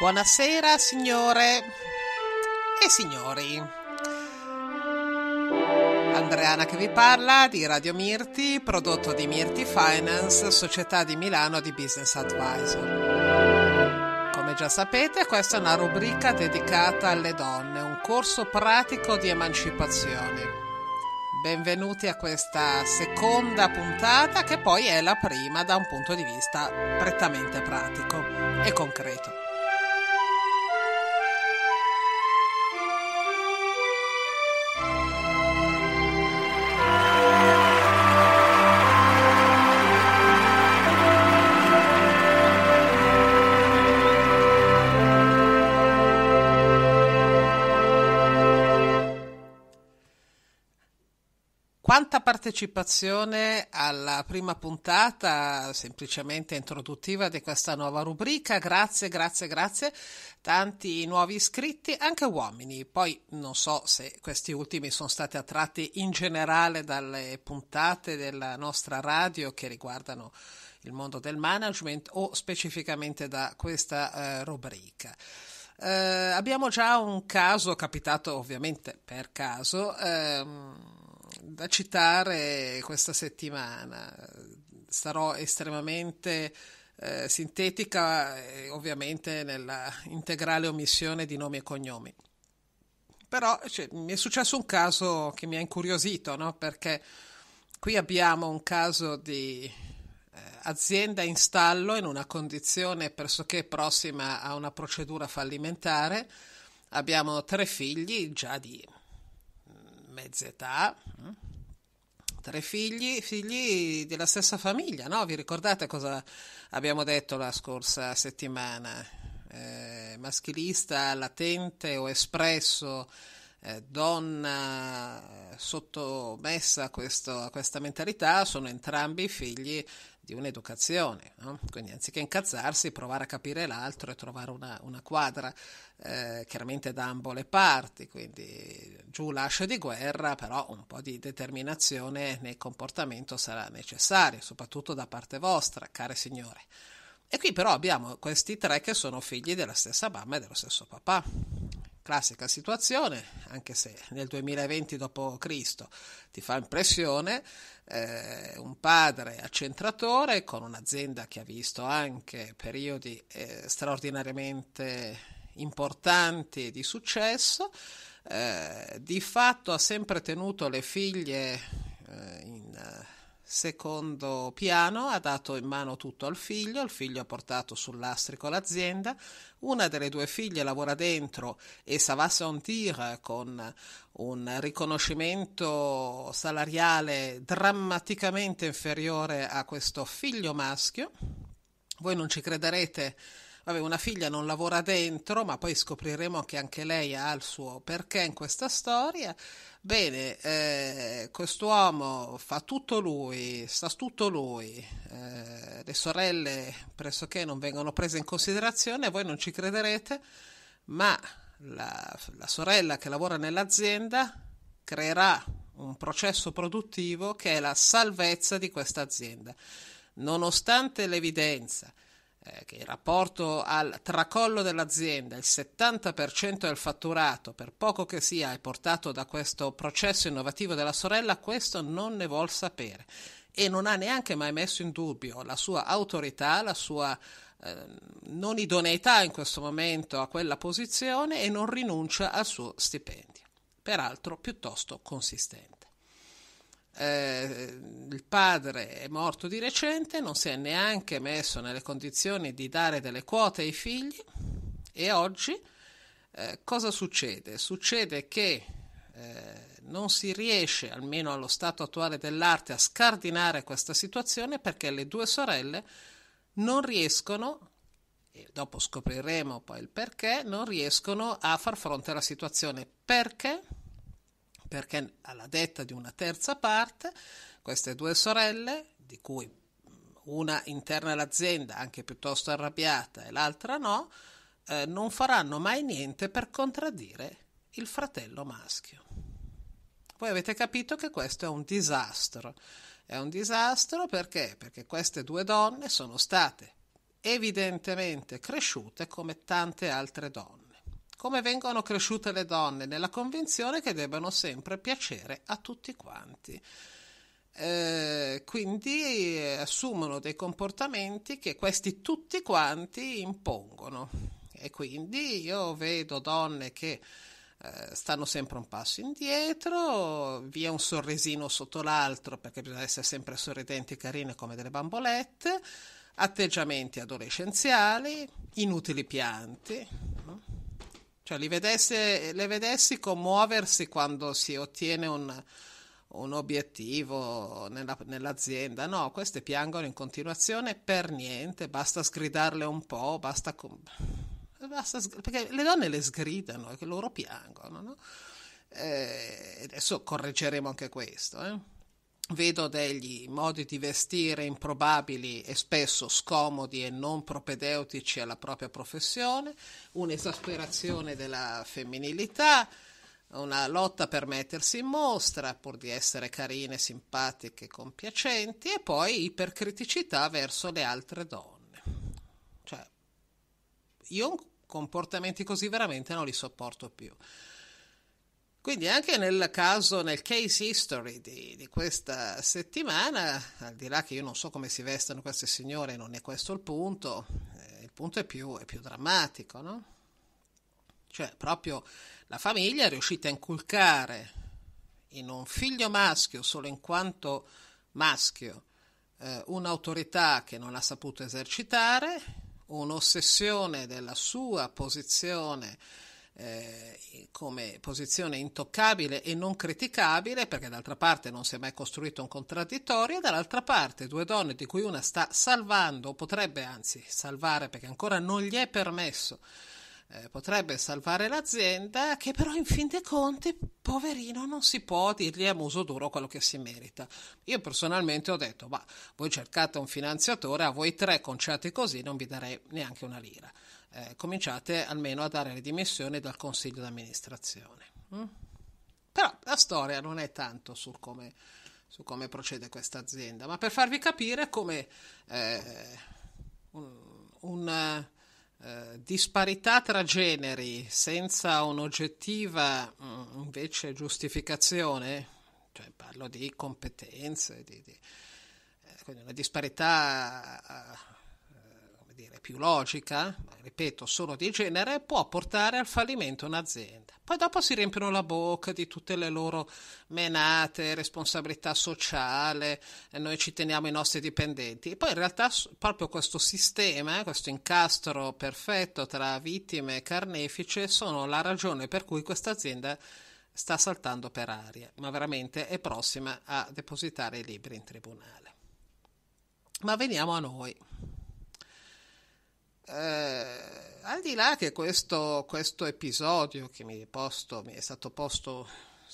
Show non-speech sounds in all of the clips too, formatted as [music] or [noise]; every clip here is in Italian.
Buonasera signore e signori. Andreana che vi parla di Radio Mirti, prodotto di Mirti Finance, società di Milano di Business Advisor. Come già sapete, questa è una rubrica dedicata alle donne, un corso pratico di emancipazione. Benvenuti a questa seconda puntata che poi è la prima da un punto di vista prettamente pratico e concreto. quanta partecipazione alla prima puntata, semplicemente introduttiva di questa nuova rubrica. Grazie, grazie, grazie. Tanti nuovi iscritti, anche uomini. Poi non so se questi ultimi sono stati attratti in generale dalle puntate della nostra radio che riguardano il mondo del management o specificamente da questa eh, rubrica. Eh, abbiamo già un caso capitato ovviamente per caso. Ehm, da citare questa settimana. Sarò estremamente eh, sintetica, ovviamente nella integrale omissione di nomi e cognomi. Però cioè, mi è successo un caso che mi ha incuriosito, no? perché qui abbiamo un caso di eh, azienda in stallo in una condizione pressoché prossima a una procedura fallimentare. Abbiamo tre figli già di mezza età, mm? tre figli, figli della stessa famiglia, no? Vi ricordate cosa abbiamo detto la scorsa settimana? Eh, maschilista, latente o espresso, eh, donna eh, sottomessa a, questo, a, questa mentalità, sono entrambi figli di un'educazione. No? Quindi anziché incazzarsi, provare a capire l'altro e trovare una, una quadra eh, chiaramente da ambo le parti, quindi giù l'ascia di guerra, però un po' di determinazione nel comportamento sarà necessario, soprattutto da parte vostra, care signore. E qui però abbiamo questi tre che sono figli della stessa mamma e dello stesso papà classica situazione, anche se nel 2020 d.C. ti fa impressione, eh, un padre accentratore con un'azienda che ha visto anche periodi eh, straordinariamente importanti e di successo, eh, di fatto ha sempre tenuto le figlie eh, in eh, secondo piano, ha dato in mano tutto al figlio, il figlio ha portato sul lastrico l'azienda, una delle due figlie lavora dentro e ça va sentir con un riconoscimento salariale drammaticamente inferiore a questo figlio maschio. Voi non ci crederete, vabbè, una figlia non lavora dentro, ma poi scopriremo che anche lei ha il suo perché in questa storia. Bene, eh, quest'uomo fa tutto lui, sta tutto lui, eh, le sorelle pressoché non vengono prese in considerazione, voi non ci crederete, ma la, la sorella che lavora nell'azienda creerà un processo produttivo che è la salvezza di questa azienda. Nonostante l'evidenza eh, che in rapporto al tracollo dell'azienda il 70% del fatturato, per poco che sia, è portato da questo processo innovativo della sorella, questo non ne vuol sapere e non ha neanche mai messo in dubbio la sua autorità, la sua eh, non idoneità in questo momento a quella posizione e non rinuncia al suo stipendio, peraltro piuttosto consistente eh, il padre è morto di recente, non si è neanche messo nelle condizioni di dare delle quote ai figli e oggi eh, cosa succede? Succede che eh, non si riesce, almeno allo stato attuale dell'arte, a scardinare questa situazione perché le due sorelle non riescono, e dopo scopriremo poi il perché, non riescono a far fronte alla situazione. Perché? perché alla detta di una terza parte, queste due sorelle, di cui una interna all'azienda anche piuttosto arrabbiata e l'altra no, eh, non faranno mai niente per contraddire il fratello maschio. Voi avete capito che questo è un disastro. È un disastro perché? Perché queste due donne sono state evidentemente cresciute come tante altre donne come vengono cresciute le donne, nella convinzione che debbano sempre piacere a tutti quanti. Eh, quindi eh, assumono dei comportamenti che questi tutti quanti impongono e quindi io vedo donne che eh, stanno sempre un passo indietro, via un sorrisino sotto l'altro perché bisogna essere sempre sorridenti e carine come delle bambolette, atteggiamenti adolescenziali, inutili pianti, cioè, li vedessi, le vedessi commuoversi quando si ottiene un, un obiettivo nella, nell'azienda. No, queste piangono in continuazione per niente, basta sgridarle un po', basta... basta perché le donne le sgridano e loro piangono, no? eh, adesso correggeremo anche questo, eh? Vedo degli modi di vestire improbabili e spesso scomodi e non propedeutici alla propria professione, un'esasperazione della femminilità, una lotta per mettersi in mostra pur di essere carine, simpatiche, compiacenti e poi ipercriticità verso le altre donne. Cioè, io comportamenti così veramente non li sopporto più. Quindi anche nel caso, nel case history di, di, questa settimana, al di là che io non so come si vestano queste signore, non è questo il punto, eh, il punto è più, è più drammatico, no? Cioè, proprio la famiglia è riuscita a inculcare in un figlio maschio, solo in quanto maschio, eh, un'autorità che non ha saputo esercitare, un'ossessione della sua posizione eh, come posizione intoccabile e non criticabile, perché d'altra parte non si è mai costruito un contraddittorio, e dall'altra parte due donne di cui una sta salvando, potrebbe anzi salvare perché ancora non gli è permesso, eh, potrebbe salvare l'azienda, che però in fin dei conti, poverino, non si può dirgli a muso duro quello che si merita. Io personalmente ho detto, ma voi cercate un finanziatore, a voi tre conciati così non vi darei neanche una lira eh, cominciate almeno a dare le dimissioni dal consiglio d'amministrazione. Mm? Però la storia non è tanto su come, su come procede questa azienda, ma per farvi capire come eh, un, un Uh, disparità tra generi senza un'oggettiva mh, mm, invece giustificazione, cioè parlo di competenze, di, di, eh, quindi una disparità uh, dire, più logica, ripeto solo di genere, può portare al fallimento un'azienda. Poi dopo si riempiono la bocca di tutte le loro menate, responsabilità sociale, noi ci teniamo i nostri dipendenti. E poi in realtà proprio questo sistema, questo incastro perfetto tra vittime e carnefice sono la ragione per cui questa azienda sta saltando per aria, ma veramente è prossima a depositare i libri in tribunale. Ma veniamo a noi eh, al di là che questo, questo episodio che mi, posto, mi è, stato posto,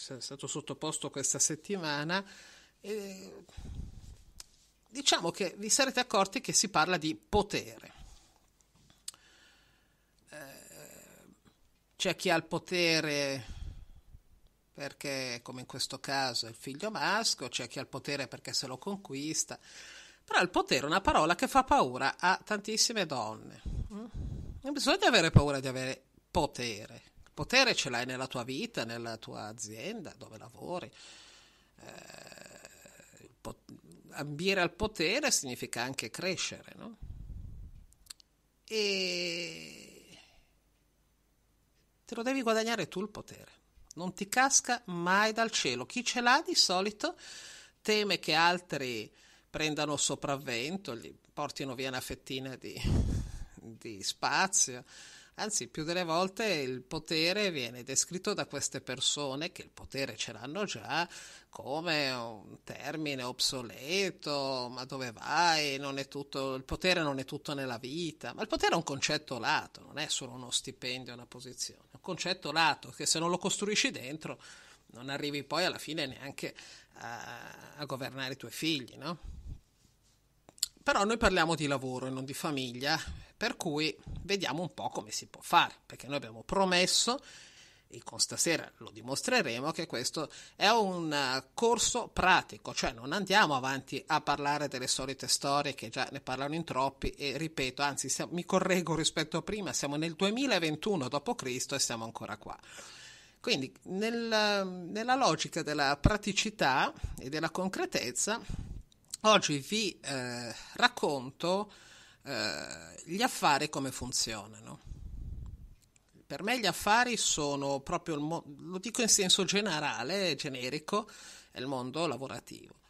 è stato sottoposto questa settimana, eh, diciamo che vi sarete accorti che si parla di potere. Eh, c'è chi ha il potere perché, come in questo caso, è il figlio maschio, c'è chi ha il potere perché se lo conquista. Però il potere è una parola che fa paura a tantissime donne. Non mm? bisogna avere paura di avere potere. Il potere ce l'hai nella tua vita, nella tua azienda, dove lavori. Eh, ambire al potere significa anche crescere, no? E te lo devi guadagnare tu il potere. Non ti casca mai dal cielo. Chi ce l'ha di solito teme che altri prendano sopravvento, gli portino via una fettina di, di spazio. Anzi, più delle volte il potere viene descritto da queste persone che il potere ce l'hanno già come un termine obsoleto, ma dove vai? Tutto, il potere non è tutto nella vita, ma il potere è un concetto lato, non è solo uno stipendio, una posizione, è un concetto lato che se non lo costruisci dentro non arrivi poi alla fine neanche a, a governare i tuoi figli, no? Però noi parliamo di lavoro e non di famiglia, per cui vediamo un po' come si può fare, perché noi abbiamo promesso e con stasera lo dimostreremo che questo è un eh, corso pratico, cioè non andiamo avanti a parlare delle solite storie che già ne parlano in troppi e ripeto, anzi siamo, mi correggo rispetto a prima, siamo nel 2021 d.C. e siamo ancora qua. Quindi nel, nella logica della praticità e della concretezza Oggi vi eh, racconto eh, gli affari come funzionano. Per me gli affari sono proprio, mo- lo dico in senso generale, generico, è il mondo lavorativo.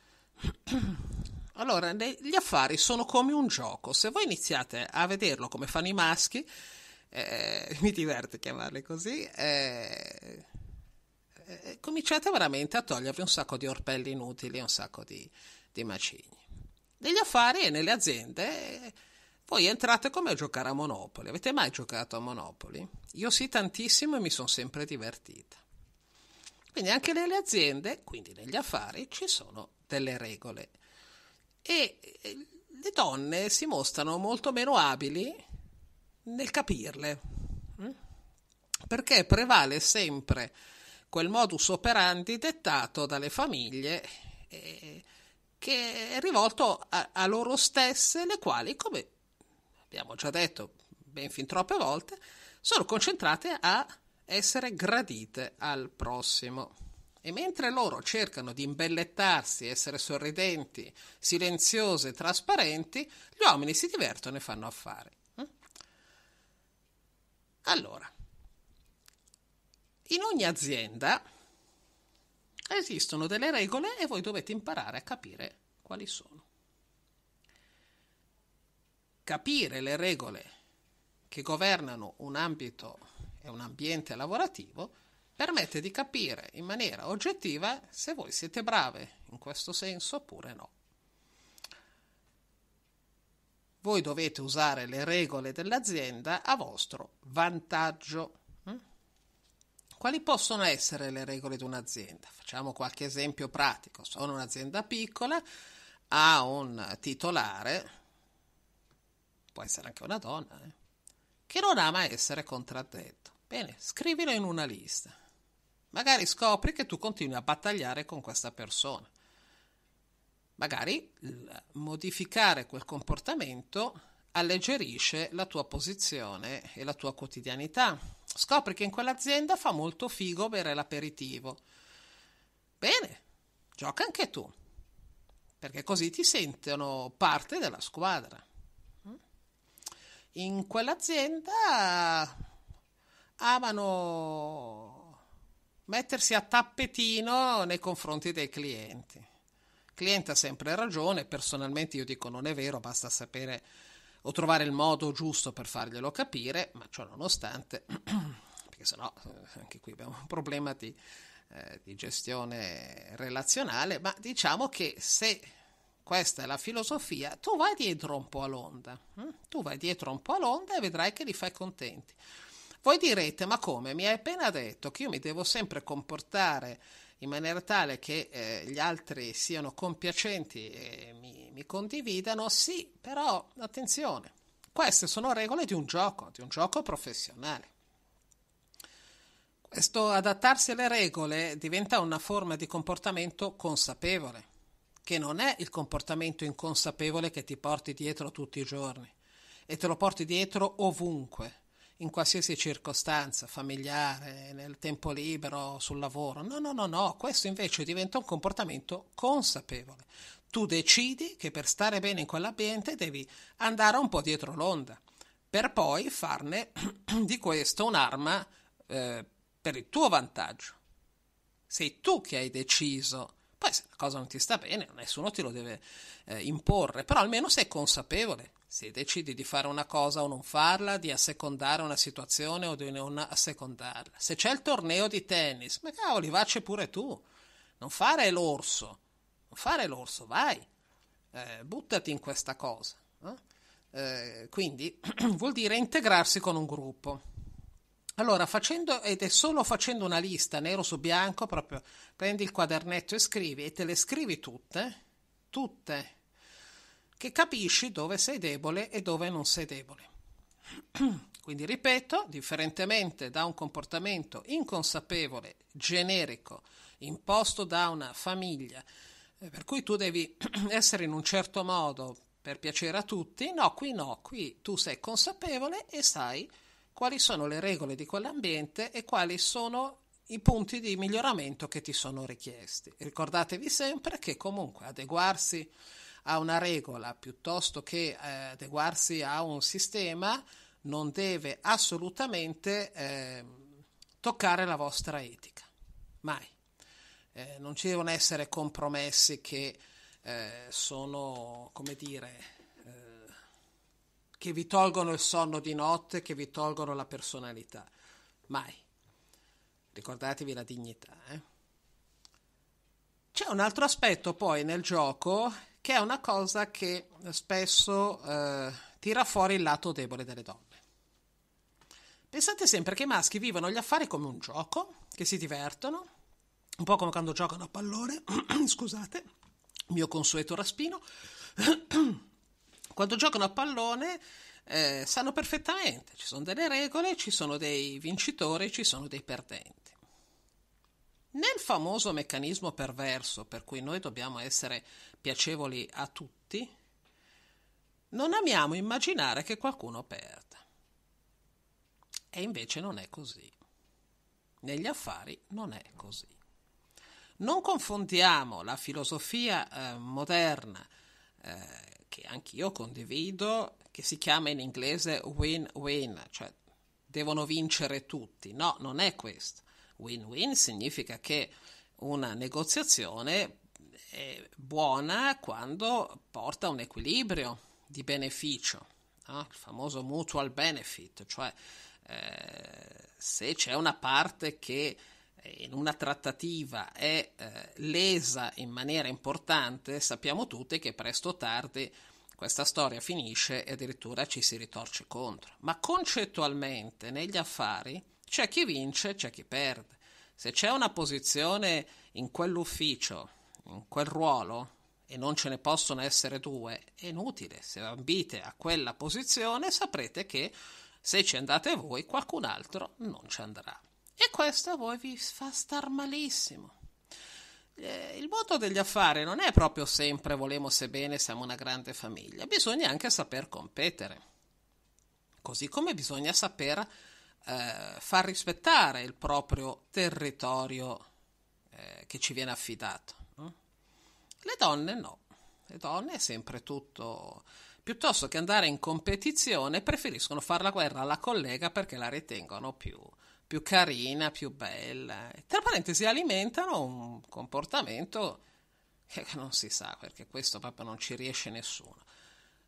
[clears throat] Allora, ne- gli affari sono come un gioco. Se voi iniziate a vederlo come fanno i maschi, eh, [laughs] mi diverte chiamarli così, eh, eh, cominciate veramente a togliervi un sacco di orpelli inutili, un sacco di dei macigni. Negli affari e nelle aziende voi entrate come a giocare a Monopoli. Avete mai giocato a Monopoli? Io sì tantissimo e mi sono sempre divertita. Quindi anche nelle aziende, quindi negli affari, ci sono delle regole. E eh, le donne si mostrano molto meno abili nel capirle, mm? perché prevale sempre quel modus operandi dettato dalle famiglie. E, eh, che è rivolto a, a loro stesse, le quali, come abbiamo già detto ben fin troppe volte, sono concentrate a essere gradite al prossimo. E mentre loro cercano di imbellettarsi, essere sorridenti, silenziose, trasparenti, gli uomini si divertono e fanno affari. Hm? Allora, in ogni azienda Esistono delle regole e voi dovete imparare a capire quali sono. Capire le regole che governano un ambito e un ambiente lavorativo permette di capire in maniera oggettiva se voi siete brave in questo senso oppure no. Voi dovete usare le regole dell'azienda a vostro vantaggio. Quali possono essere le regole di un'azienda? Facciamo qualche esempio pratico. Sono un'azienda piccola, ha un titolare, può essere anche una donna, eh, che non ama essere contraddetto. Bene, scrivilo in una lista. Magari scopri che tu continui a battagliare con questa persona. Magari modificare quel comportamento alleggerisce la tua posizione e la tua quotidianità. Scopri che in quell'azienda fa molto figo bere l'aperitivo. Bene, gioca anche tu, perché così ti sentono parte della squadra. In quell'azienda amano mettersi a tappetino nei confronti dei clienti. Il cliente ha sempre ragione, personalmente io dico non è vero, basta sapere o trovare il modo giusto per farglielo capire, ma ciò nonostante, [clears throat] perché sennò eh, anche qui abbiamo un problema di, eh, di gestione relazionale, ma diciamo che se questa è la filosofia, tu vai dietro un po' all'onda, hm? tu vai dietro un po' all'onda e vedrai che li fai contenti. Voi direte, ma come? Mi hai appena detto che io mi devo sempre comportare in maniera tale che eh, gli altri siano compiacenti e mi mi condividano, sì, però attenzione, queste sono regole di un gioco, di un gioco professionale. Questo adattarsi alle regole diventa una forma di comportamento consapevole, che non è il comportamento inconsapevole che ti porti dietro tutti i giorni e te lo porti dietro ovunque in qualsiasi circostanza, familiare, nel tempo libero, sul lavoro. No, no, no, no, questo invece diventa un comportamento consapevole. Tu decidi che per stare bene in quell'ambiente devi andare un po' dietro l'onda, per poi farne [clears throat] di questo un'arma eh, per il tuo vantaggio. Sei tu che hai deciso. Poi se la cosa non ti sta bene, nessuno te lo deve eh, imporre, però almeno sei consapevole se decidi di fare una cosa o non farla, di assecondare una situazione o di non assecondarla. Se c'è il torneo di tennis, ma cavoli, vacci pure tu. Non fare l'orso. Non fare l'orso, vai. Eh, buttati in questa cosa. Eh? Eh, quindi [clears throat] vuol dire integrarsi con un gruppo. Allora, facendo, ed è solo facendo una lista nero su bianco, proprio prendi il quadernetto e scrivi e te le scrivi tutte, tutte che capisci dove sei debole e dove non sei debole. [clears throat] Quindi ripeto, differentemente da un comportamento inconsapevole, generico, imposto da una famiglia, eh, per cui tu devi [clears throat] essere in un certo modo per piacere a tutti, no, qui no, qui tu sei consapevole e sai quali sono le regole di quell'ambiente e quali sono i punti di miglioramento che ti sono richiesti. Ricordatevi sempre che comunque adeguarsi a una regola piuttosto che eh, adeguarsi a un sistema, non deve assolutamente eh, toccare la vostra etica. Mai. Eh, non ci devono essere compromessi che eh, sono, come dire, eh, che vi tolgono il sonno di notte, che vi tolgono la personalità. Mai. Ricordatevi la dignità. Eh. C'è un altro aspetto poi nel gioco che è una cosa che spesso eh, tira fuori il lato debole delle donne. Pensate sempre che i maschi vivono gli affari come un gioco, che si divertono, un po' come quando giocano a pallone, [clears throat] scusate, mio consueto raspino, [clears throat] quando giocano a pallone eh, sanno perfettamente, ci sono delle regole, ci sono dei vincitori, ci sono dei perdenti nel famoso meccanismo perverso per cui noi dobbiamo essere piacevoli a tutti, non amiamo immaginare che qualcuno perda. E invece non è così. Negli affari non è così. Non confondiamo la filosofia eh, moderna, eh, che anch'io condivido, che si chiama in inglese win-win, cioè devono vincere tutti. No, non è questo. Win-win significa che una negoziazione è eh, buona quando porta a un equilibrio di beneficio, no? il famoso mutual benefit, cioè eh, se c'è una parte che eh, in una trattativa è eh, lesa in maniera importante, sappiamo tutti che presto o tardi questa storia finisce e addirittura ci si ritorce contro. Ma concettualmente negli affari c'è chi vince, c'è chi perde. Se c'è una posizione in quell'ufficio, in quel ruolo, e non ce ne possono essere due, è inutile. Se ambite a quella posizione saprete che se ci andate voi qualcun altro non ci andrà. E questo a voi vi fa star malissimo. Eh, il mondo degli affari non è proprio sempre volemo se bene, siamo una grande famiglia, bisogna anche saper competere. Così come bisogna sapere eh, far rispettare il proprio territorio eh, che ci viene affidato. No? Le donne no, le donne è sempre tutto piuttosto che andare in competizione, preferiscono fare la guerra alla collega perché la ritengono più, più carina, più bella. Tra parentesi, alimentano un comportamento che non si sa perché questo proprio non ci riesce nessuno.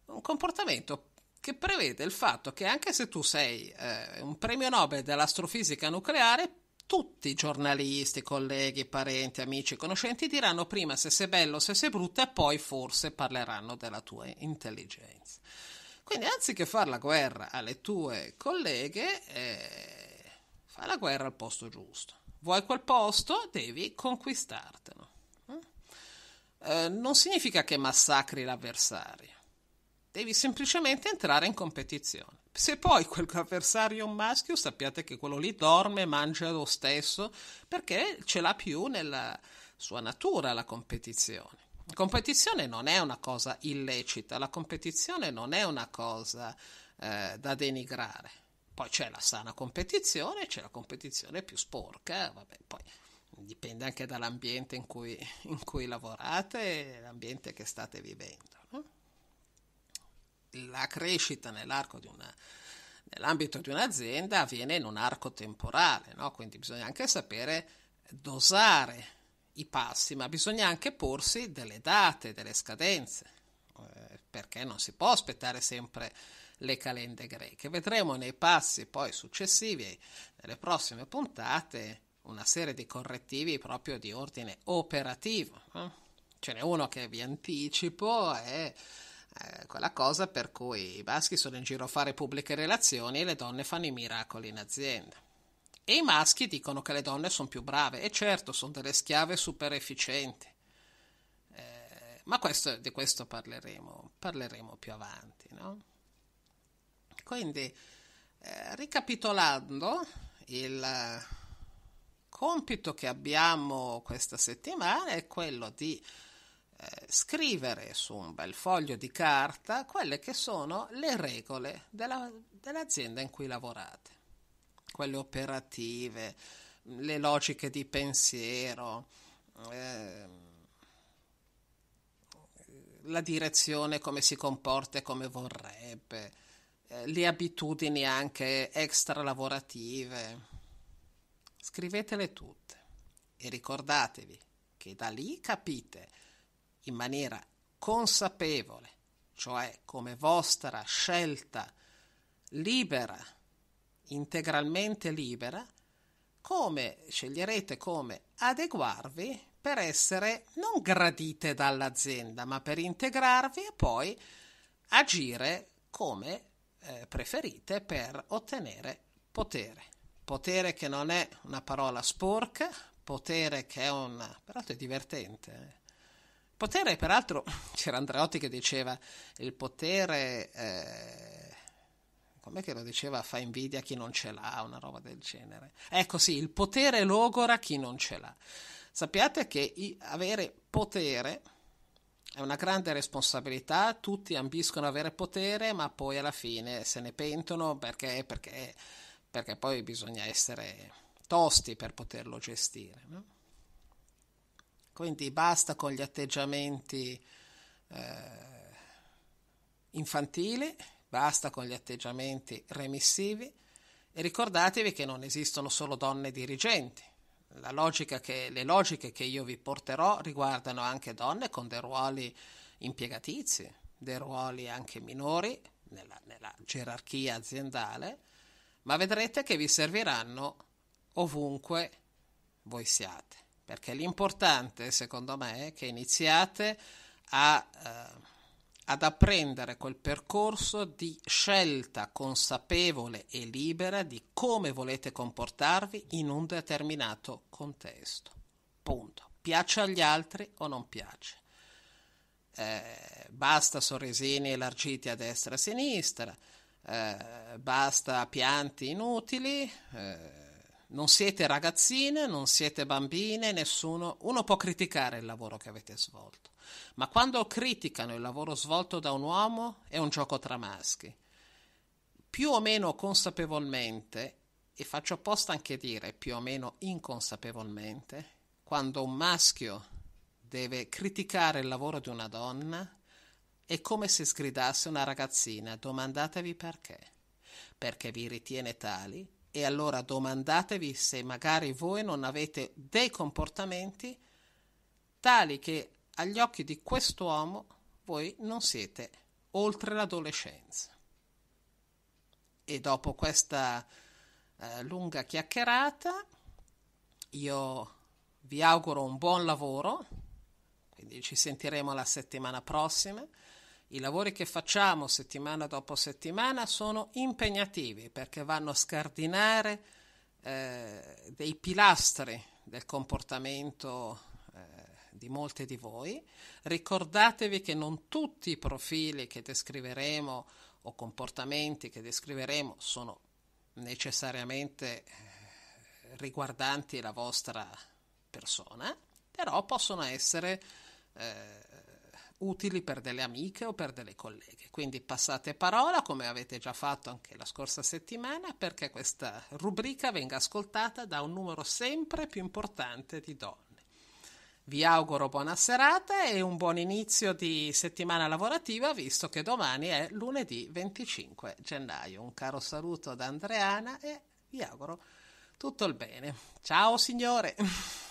Un comportamento che prevede il fatto che anche se tu sei eh, un premio Nobel dell'astrofisica nucleare, tutti i giornalisti, colleghi, parenti, amici, conoscenti diranno prima se sei bello, se sei brutto e poi forse parleranno della tua intelligenza. Quindi anziché fare la guerra alle tue colleghe, eh, fa la guerra al posto giusto. Vuoi quel posto? Devi conquistartelo. Eh? Eh, non significa che massacri l'avversario Devi semplicemente entrare in competizione. Se poi quel avversario è un maschio, sappiate che quello lì dorme, mangia lo stesso, perché ce l'ha più nella sua natura la competizione. La competizione non è una cosa illecita, la competizione non è una cosa eh, da denigrare. Poi c'è la sana competizione, c'è la competizione più sporca, vabbè, poi dipende anche dall'ambiente in cui, in cui lavorate e l'ambiente che state vivendo la crescita nell'arco di una, nell'ambito di un'azienda avviene in un arco temporale, no? quindi bisogna anche sapere dosare i passi, ma bisogna anche porsi delle date, delle scadenze, eh, perché non si può aspettare sempre le calende greche. Vedremo nei passi poi successivi, nelle prossime puntate, una serie di correttivi proprio di ordine operativo. Eh? Ce n'è uno che vi anticipo, è eh, quella cosa per cui i maschi sono in giro a fare pubbliche relazioni e le donne fanno i miracoli in azienda. E i maschi dicono che le donne sono più brave, e certo, sono delle schiave super efficienti. Eh, ma questo, di questo parleremo, parleremo, più avanti, no? Quindi, eh, ricapitolando, il compito che abbiamo questa settimana è quello di eh, scrivere su un bel foglio di carta quelle che sono le regole della, dell'azienda in cui lavorate, quelle operative, le logiche di pensiero, eh, la direzione come si comporta e come vorrebbe, eh, le abitudini anche extra lavorative. Scrivetele tutte e ricordatevi che da lì capite in maniera consapevole, cioè come vostra scelta libera, integralmente libera, come sceglierete come adeguarvi per essere non gradite dall'azienda, ma per integrarvi e poi agire come eh, preferite per ottenere potere. Potere che non è una parola sporca, potere che è un... peraltro è divertente, eh? Potere, peraltro, [laughs] c'era Andreotti che diceva il potere... Eh, com'è che lo diceva? Fa invidia a chi non ce l'ha, una roba del genere. Ecco sì, il potere logora chi non ce l'ha. Sappiate che avere potere è una grande responsabilità, tutti ambiscono ad avere potere, ma poi alla fine se ne pentono perché, perché, perché poi bisogna essere tosti per poterlo gestire. No? Quindi basta con gli atteggiamenti eh, infantili, basta con gli atteggiamenti remissivi e ricordatevi che non esistono solo donne dirigenti. Che, le logiche che io vi porterò riguardano anche donne con dei ruoli impiegatizi, dei ruoli anche minori nella, nella gerarchia aziendale, ma vedrete che vi serviranno ovunque voi siate perché l'importante secondo me è che iniziate a, eh, ad apprendere quel percorso di scelta consapevole e libera di come volete comportarvi in un determinato contesto. Punto. Piace agli altri o non piace. Eh, basta sorrisini elargiti a destra e a sinistra, eh, basta pianti inutili eh, non siete ragazzine, non siete bambine, nessuno. Uno può criticare il lavoro che avete svolto, ma quando criticano il lavoro svolto da un uomo è un gioco tra maschi. Più o meno consapevolmente, e faccio apposta anche dire più o meno inconsapevolmente, quando un maschio deve criticare il lavoro di una donna, è come se sgridasse una ragazzina, domandatevi perché. Perché vi ritiene tali e allora domandatevi se magari voi non avete dei comportamenti tali che agli occhi di quest'uomo voi non siete oltre l'adolescenza. E dopo questa eh, lunga chiacchierata io vi auguro un buon lavoro, quindi ci sentiremo la settimana prossima. I lavori che facciamo settimana dopo settimana sono impegnativi perché vanno a scardinare eh, dei pilastri del comportamento eh, di molte di voi. Ricordatevi che non tutti i profili che descriveremo o comportamenti che descriveremo sono necessariamente eh, riguardanti la vostra persona, però possono essere eh, utili per delle amiche o per delle colleghe. Quindi passate parola, come avete già fatto anche la scorsa settimana, perché questa rubrica venga ascoltata da un numero sempre più importante di donne. Vi auguro buona serata e un buon inizio di settimana lavorativa, visto che domani è lunedì 25 gennaio. Un caro saluto da Andreana e vi auguro tutto il bene. Ciao signore!